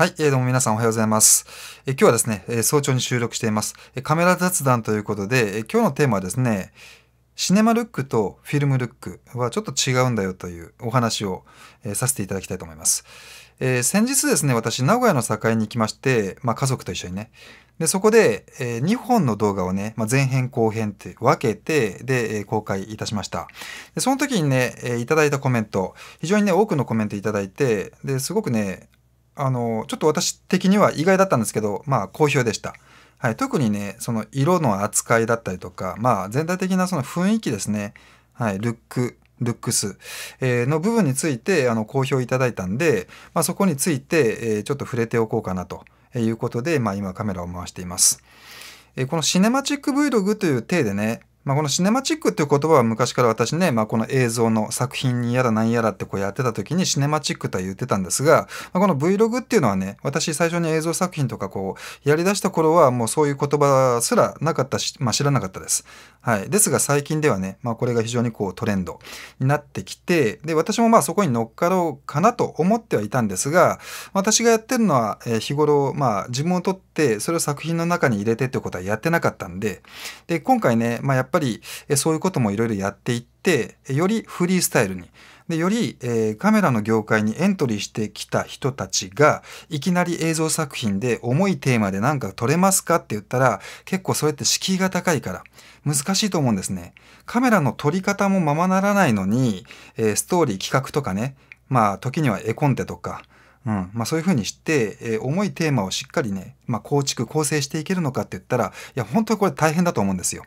はい、えー、どうも皆さんおはようございます。えー、今日はですね、えー、早朝に収録しています。えカメラ雑談ということで、え今日のテーマはですね、シネマルックとフィルムルックはちょっと違うんだよというお話を、えさせていただきたいと思います。え先日ですね、私、名古屋の境に行きまして、まあ、家族と一緒にね、で、そこで、えー、2本の動画をね、まあ、前編後編って分けて、で、えー、公開いたしました。で、その時にね、えー、いただいたコメント、非常にね、多くのコメントいただいて、で、すごくね、あのちょっと私的には意外だったんですけどまあ好評でした。はい、特にねその色の扱いだったりとか、まあ、全体的なその雰囲気ですね、はい、ルックルックス、えー、の部分についてあの好評いただいたんで、まあ、そこについて、えー、ちょっと触れておこうかなということで、まあ、今カメラを回しています。えー、このシネマチック Vlog という体でねまあ、このシネマチックっていう言葉は昔から私ね、まあ、この映像の作品にやら何やらってこうやってた時にシネマチックとは言ってたんですが、まあ、この Vlog っていうのはね、私最初に映像作品とかこうやりだした頃はもうそういう言葉すらなかったし、まあ、知らなかったです。はい。ですが最近ではね、まあ、これが非常にこうトレンドになってきて、で、私もまあそこに乗っかろうかなと思ってはいたんですが、私がやってるのは日頃、まあ自分を撮ってそれを作品の中に入れてってことはやってなかったんで、で、今回ね、まあやっぱっぱりそういうこともいろいろやっていってよりフリースタイルにでより、えー、カメラの業界にエントリーしてきた人たちがいきなり映像作品で重いテーマで何か撮れますかって言ったら結構それって敷居が高いから難しいと思うんですね。カメラの撮り方もままならないのに、えー、ストーリー企画とかねまあ時には絵コンテとかうんまあ、そういうふうにして、えー、重いテーマをしっかりね、まあ、構築構成していけるのかって言ったらいや本当にこれ大変だと思うんですよ。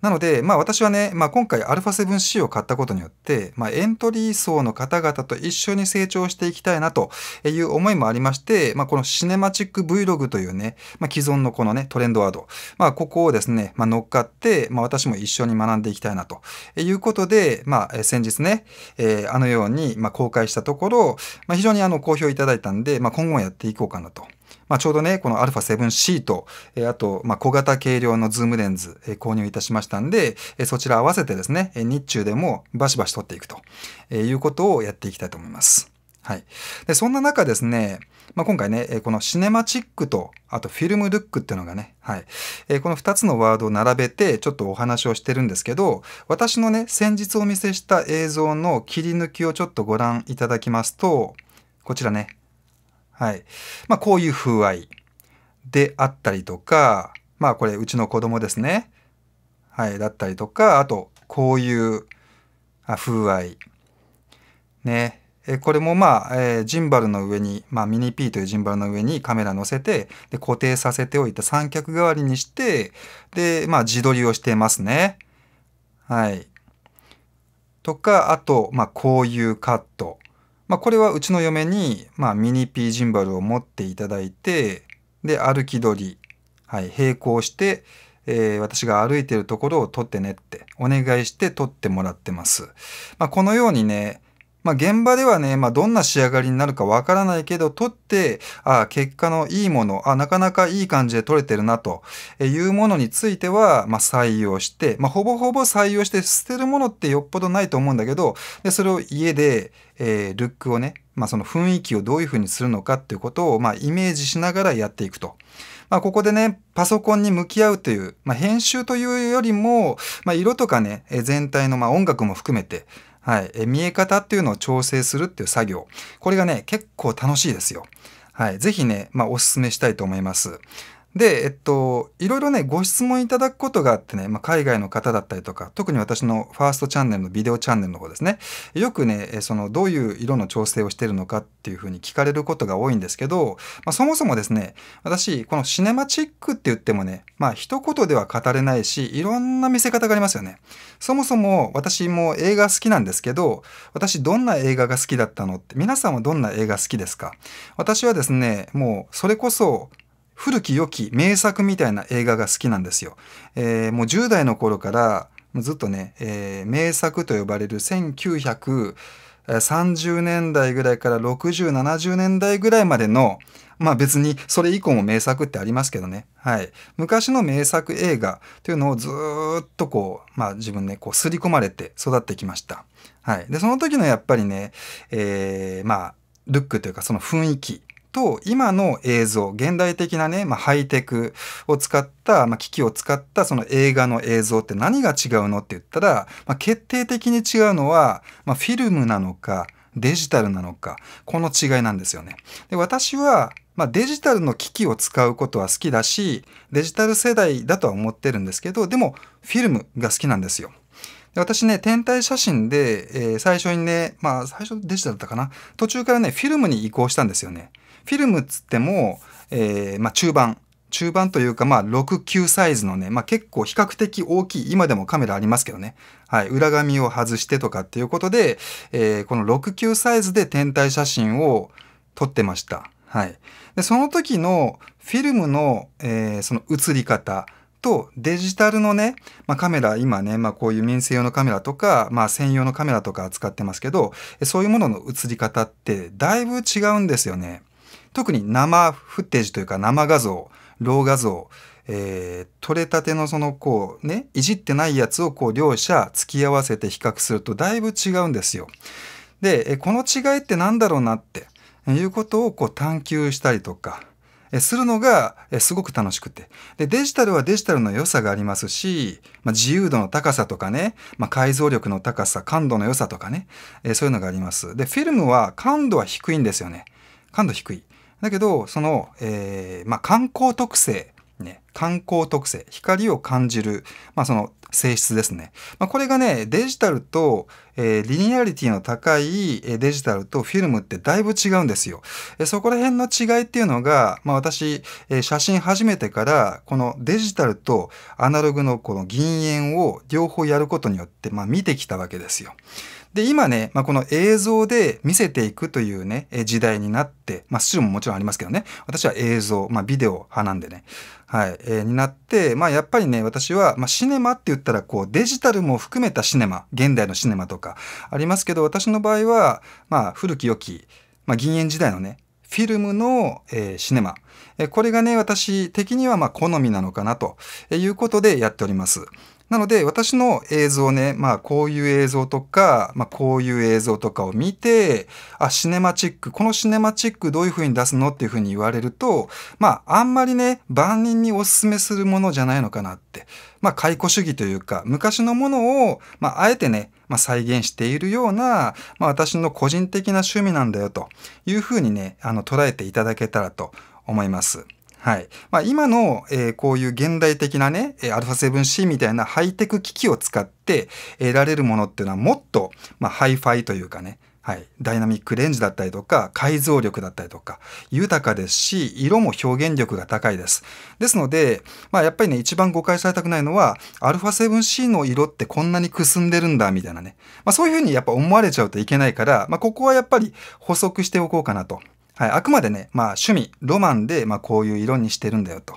なので、まあ、私はね、まあ、今回 α7C を買ったことによって、まあ、エントリー層の方々と一緒に成長していきたいなという思いもありまして、まあ、このシネマチック Vlog というね、まあ、既存のこのね、トレンドワード、まあ、ここをですね、まあ、乗っかって、まあ、私も一緒に学んでいきたいなということで、まあ、先日ね、えー、あのように、まあ、公開したところ、まあ、非常にあの好評いただいたんで、まあ、今後もやっていこうかなと。まあ、ちょうどね、この α7C と、えあと、ま小型軽量のズームレンズ、え購入いたしましたんで、えそちら合わせてですね、え日中でもバシバシ撮っていくと、えいうことをやっていきたいと思います。はい。で、そんな中ですね、まあ、今回ね、えこのシネマチックと、あとフィルムルックっていうのがね、はい。えこの2つのワードを並べて、ちょっとお話をしてるんですけど、私のね、先日お見せした映像の切り抜きをちょっとご覧いただきますと、こちらね、はい。まあ、こういう風合いであったりとか、まあ、これ、うちの子供ですね。はい。だったりとか、あと、こういう風合い。ね。これもまあ、えー、ジンバルの上に、まあ、ミニ P というジンバルの上にカメラ乗せて、で、固定させておいた三脚代わりにして、で、まあ、自撮りをしてますね。はい。とか、あと、まあ、こういうカット。まあ、これはうちの嫁に、まあ、ミニピージンバルを持っていただいて、で、歩き取り、はい、並行して、えー、私が歩いてるところを撮ってねってお願いして撮ってもらってます。まあ、このようにね、まあ、現場ではね、まあ、どんな仕上がりになるかわからないけど、取って、あ結果のいいもの、あなかなかいい感じで取れてるなというものについては、まあ、採用して、まあ、ほぼほぼ採用して捨てるものってよっぽどないと思うんだけど、でそれを家で、えー、ルックをね、まあ、その雰囲気をどういうふうにするのかっていうことを、まあ、イメージしながらやっていくと。まあ、ここでね、パソコンに向き合うという、まあ、編集というよりも、まあ、色とかね、全体のまあ音楽も含めて、はい、え見え方っていうのを調整するっていう作業これがね結構楽しいですよ。はい、ぜひね、まあ、おすすめしたいと思います。で、えっと、いろいろね、ご質問いただくことがあってね、まあ、海外の方だったりとか、特に私のファーストチャンネルのビデオチャンネルの方ですね、よくね、その、どういう色の調整をしてるのかっていうふうに聞かれることが多いんですけど、まあ、そもそもですね、私、このシネマチックって言ってもね、まあ、一言では語れないし、いろんな見せ方がありますよね。そもそも、私も映画好きなんですけど、私、どんな映画が好きだったのって、皆さんはどんな映画好きですか私はですね、もう、それこそ、古き良き名作みたいな映画が好きなんですよ。えー、もう10代の頃からずっとね、えー、名作と呼ばれる1930年代ぐらいから60、70年代ぐらいまでの、まあ別にそれ以降も名作ってありますけどね。はい。昔の名作映画というのをずっとこう、まあ自分ね、こう刷り込まれて育ってきました。はい。で、その時のやっぱりね、えー、まあ、ルックというかその雰囲気と今の映像現代的なね、まあ、ハイテクを使った、まあ、機器を使ったその映画の映像って何が違うのって言ったら、まあ、決定的に違うのは、まフィルムなのかデジタルなのかこの違いなんですよね。で私はまあ、デジタルの機器を使うことは好きだしデジタル世代だとは思ってるんですけどでもフィルムが好きなんですよ。で私ね、天体写真で、えー、最初にね、まあ最初デジタルだったかな、途中からね、フィルムに移行したんですよね。フィルムっつっても、えー、まあ、中盤中盤というか、まあ、6、9サイズのね、まあ、結構比較的大きい、今でもカメラありますけどね。はい、裏紙を外してとかっていうことで、えー、この6、9サイズで天体写真を撮ってました。はい。で、その時のフィルムの、えー、その映り方とデジタルのね、まあ、カメラ、今ね、まあ、こういう民生用のカメラとか、まあ、専用のカメラとか使ってますけど、そういうものの映り方ってだいぶ違うんですよね。特に生フッテージというか生画像ロー画像、えー、撮れたてのそのこうねいじってないやつをこう両者付き合わせて比較するとだいぶ違うんですよ。でこの違いって何だろうなっていうことをこう探求したりとかするのがすごく楽しくて。で、デジタルはデジタルの良さがありますし、まあ、自由度の高さとかね、まあ、解像力の高さ、感度の良さとかね、えそういうのがあります。で、フィルムは感度は低いんですよね。感度低い。だけど、その、えー、まあ、観光特性、ね、観光特性、光を感じる、まあ、その性質ですね。まあ、これがね、デジタルと、えー、リニアリティの高いデジタルとフィルムってだいぶ違うんですよ。えー、そこら辺の違いっていうのが、まあ、私、えー、写真始めてから、このデジタルとアナログのこの銀塩を両方やることによって、まあ、見てきたわけですよ。で、今ね、まあ、この映像で見せていくというね、時代になって、まあ、スチルももちろんありますけどね、私は映像、まあ、ビデオ派なんでね、はい、えー、になって、まあ、やっぱりね、私は、まあ、シネマって言ったら、こう、デジタルも含めたシネマ、現代のシネマとかありますけど、私の場合は、まあ、古き良き、まあ、銀塩時代のね、フィルムの、えー、シネマ。えー、これがね、私的にはまあ好みなのかなということでやっております。なので私の映像ね、まあこういう映像とか、まあこういう映像とかを見て、あ、シネマチック、このシネマチックどういう風に出すのっていう風に言われると、まああんまりね、万人にお勧めするものじゃないのかなって。まあ解雇主義というか、昔のものを、まああえてね、まあ、再現しているような、まあ、私の個人的な趣味なんだよというふうにね、あの捉えていただけたらと思います。はいまあ、今の、えー、こういう現代的なね、え α7C みたいなハイテク機器を使って得られるものっていうのはもっと、まあ、ハイファイというかね、はい、ダイナミックレンジだったりとか解像力だったりとか豊かですし色も表現力が高いです。ですので、まあ、やっぱりね一番誤解されたくないのは α7C の色ってこんなにくすんでるんだみたいなね、まあ、そういうふうにやっぱ思われちゃうといけないから、まあ、ここはやっぱり補足しておこうかなとはい、あくまでね、まあ、趣味、ロマンで、まあ、こういう色にしてるんだよと。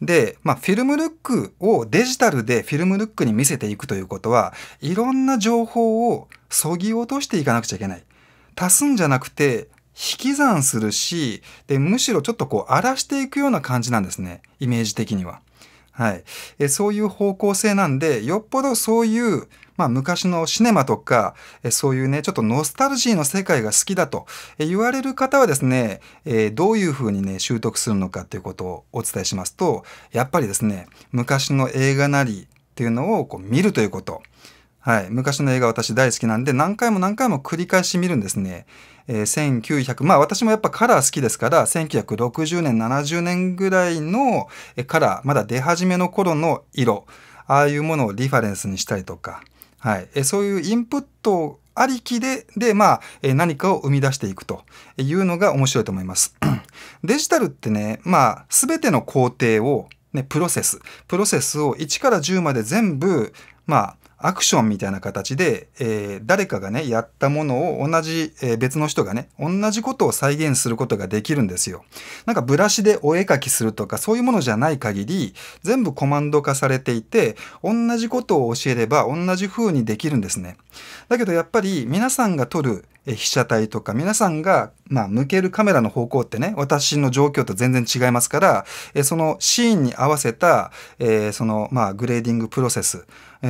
で、まあ、フィルムルックをデジタルでフィルムルックに見せていくということは、いろんな情報をそぎ落としていかなくちゃいけない。足すんじゃなくて、引き算するし、で、むしろちょっとこう荒らしていくような感じなんですね。イメージ的には。はい。えそういう方向性なんで、よっぽどそういうまあ、昔のシネマとか、そういうね、ちょっとノスタルジーの世界が好きだと言われる方はですね、どういうふうにね、習得するのかということをお伝えしますと、やっぱりですね、昔の映画なりっていうのをこう見るということ。はい。昔の映画私大好きなんで、何回も何回も繰り返し見るんですね。えー、1900、まあ私もやっぱカラー好きですから、1960年、70年ぐらいのカラー、まだ出始めの頃の色、ああいうものをリファレンスにしたりとか、はい、えそういうインプットありきで、で、まあ、え何かを生み出していくというのが面白いと思います。デジタルってね、まあ、すべての工程を、ね、プロセス、プロセスを1から10まで全部、まあ、アクションみたいな形で、えー、誰かがね、やったものを同じ、えー、別の人がね、同じことを再現することができるんですよ。なんかブラシでお絵描きするとか、そういうものじゃない限り、全部コマンド化されていて、同じことを教えれば同じ風にできるんですね。だけどやっぱり皆さんが撮る被写体とか皆さんが、まあ、向けるカメラの方向ってね私の状況と全然違いますから、そのシーンに合わせた、えー、その、まあ、グレーディングプロセス、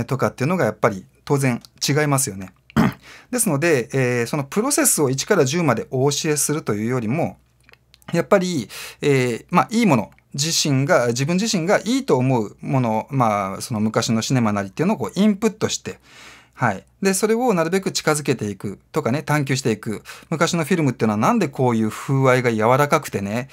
とかっていうのがやっぱり当然違いますよね。ですので、えー、そのプロセスを1から10までお教えするというよりもやっぱり、えー、まあ、いいもの自身が自分自身がいいと思うもの,、まあ、その昔のシネマなりっていうのをこうインプットして、はい。で、それをなるべく近づけていくとかね、探求していく。昔のフィルムっていうのはなんでこういう風合いが柔らかくてね、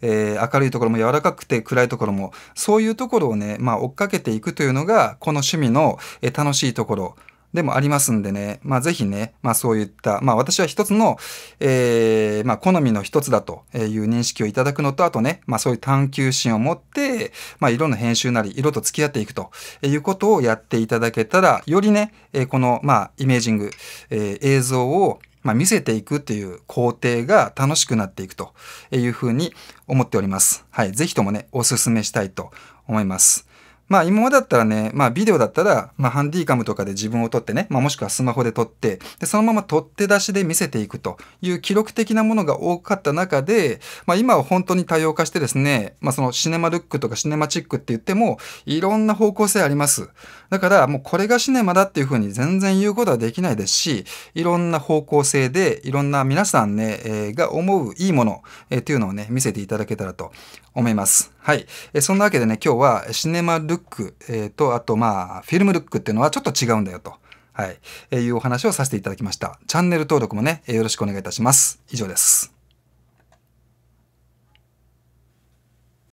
えー、明るいところも柔らかくて暗いところも、そういうところをね、まあ追っかけていくというのが、この趣味の、え楽しいところでもありますんでね、まあ、ぜひね、まあ、そういった、まあ、私は一つの、えーまあ、好みの一つだという認識をいただくのと、あとね、まあ、そういう探求心を持って、まあ、色の編集なり、色と付き合っていくということをやっていただけたら、よりね、この、まあ、イメージング、えー、映像をまあ、見せていくっていう工程が楽しくなっていくというふうに思っております。はい。ぜひともね、お勧めしたいと思います。まあ今までだったらね、まあビデオだったら、まあハンディカムとかで自分を撮ってね、まあもしくはスマホで撮って、で、そのまま撮って出しで見せていくという記録的なものが多かった中で、まあ今は本当に多様化してですね、まあそのシネマルックとかシネマチックって言っても、いろんな方向性あります。だからもうこれがシネマだっていうふうに全然言うことはできないですし、いろんな方向性で、いろんな皆さんね、えー、が思ういいもの、えー、っていうのをね、見せていただけたらと思います。はい。えー、そんなわけでね、今日はシネマルックルック、えー、と、あとまあ、フィルムルックっていうのはちょっと違うんだよと、はい、えー、いうお話をさせていただきました。チャンネル登録もね、よろしくお願いいたします。以上です。